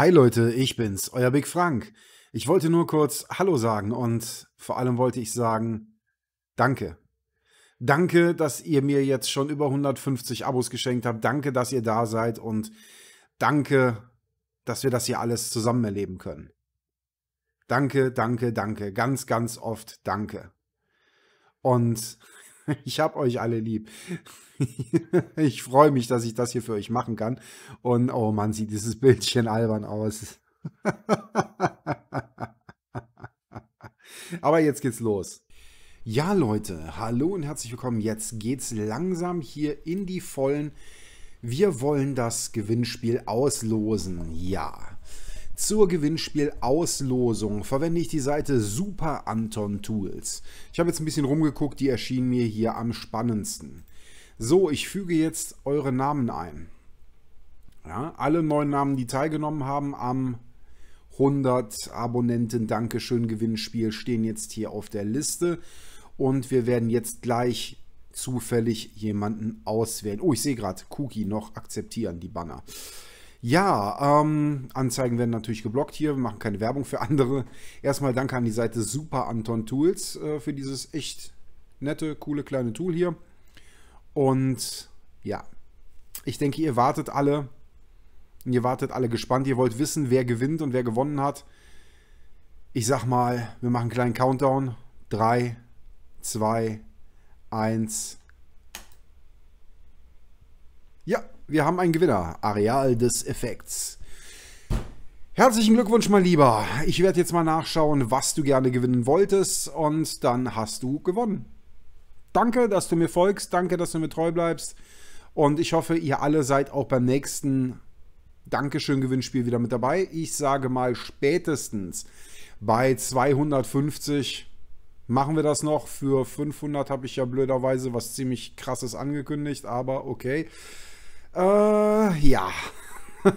Hi Leute, ich bin's, euer Big Frank. Ich wollte nur kurz Hallo sagen und vor allem wollte ich sagen, danke. Danke, dass ihr mir jetzt schon über 150 Abos geschenkt habt. Danke, dass ihr da seid und danke, dass wir das hier alles zusammen erleben können. Danke, danke, danke. Ganz, ganz oft danke. Und Ich habe euch alle lieb. ich freue mich, dass ich das hier für euch machen kann. Und oh Mann, sieht dieses Bildchen albern aus. Aber jetzt geht's los. Ja, Leute, hallo und herzlich willkommen. Jetzt geht's langsam hier in die vollen. Wir wollen das Gewinnspiel auslosen. Ja, zur Gewinnspielauslosung verwende ich die Seite Super Anton Tools. Ich habe jetzt ein bisschen rumgeguckt, die erschienen mir hier am spannendsten. So, ich füge jetzt eure Namen ein. Ja, alle neuen Namen, die teilgenommen haben am 100 Abonnenten Dankeschön Gewinnspiel stehen jetzt hier auf der Liste und wir werden jetzt gleich zufällig jemanden auswählen. Oh, ich sehe gerade, Cookie noch akzeptieren, die Banner. Ja, ähm, Anzeigen werden natürlich geblockt hier. Wir machen keine Werbung für andere. Erstmal danke an die Seite Super Anton Tools äh, für dieses echt nette, coole kleine Tool hier. Und ja, ich denke, ihr wartet alle. Ihr wartet alle gespannt. Ihr wollt wissen, wer gewinnt und wer gewonnen hat. Ich sag mal, wir machen einen kleinen Countdown. 3, 2, 1. Wir haben einen Gewinner. Areal des Effekts. Herzlichen Glückwunsch, mein Lieber. Ich werde jetzt mal nachschauen, was du gerne gewinnen wolltest und dann hast du gewonnen. Danke, dass du mir folgst. Danke, dass du mir treu bleibst. Und ich hoffe, ihr alle seid auch beim nächsten Dankeschön-Gewinnspiel wieder mit dabei. Ich sage mal spätestens bei 250 machen wir das noch. Für 500 habe ich ja blöderweise was ziemlich krasses angekündigt, aber okay. Äh, ja.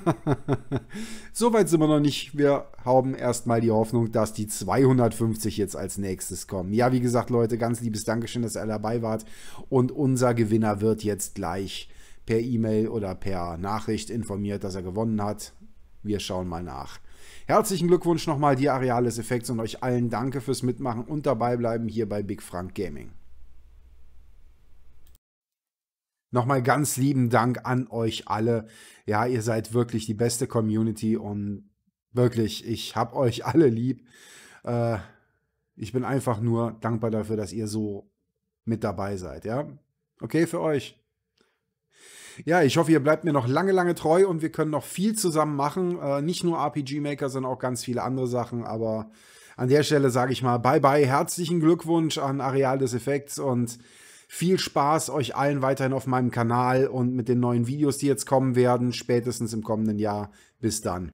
Soweit sind wir noch nicht. Wir haben erstmal die Hoffnung, dass die 250 jetzt als nächstes kommen. Ja, wie gesagt, Leute, ganz liebes Dankeschön, dass ihr dabei wart. Und unser Gewinner wird jetzt gleich per E-Mail oder per Nachricht informiert, dass er gewonnen hat. Wir schauen mal nach. Herzlichen Glückwunsch nochmal, die Areal des Effekts und euch allen danke fürs Mitmachen und dabei bleiben hier bei Big Frank Gaming. Nochmal ganz lieben Dank an euch alle. Ja, ihr seid wirklich die beste Community und wirklich, ich hab euch alle lieb. Äh, ich bin einfach nur dankbar dafür, dass ihr so mit dabei seid, ja? Okay für euch. Ja, ich hoffe, ihr bleibt mir noch lange, lange treu und wir können noch viel zusammen machen. Äh, nicht nur RPG Maker, sondern auch ganz viele andere Sachen. Aber an der Stelle sage ich mal Bye-bye. Herzlichen Glückwunsch an Areal des Effekts und viel Spaß euch allen weiterhin auf meinem Kanal und mit den neuen Videos, die jetzt kommen werden, spätestens im kommenden Jahr. Bis dann.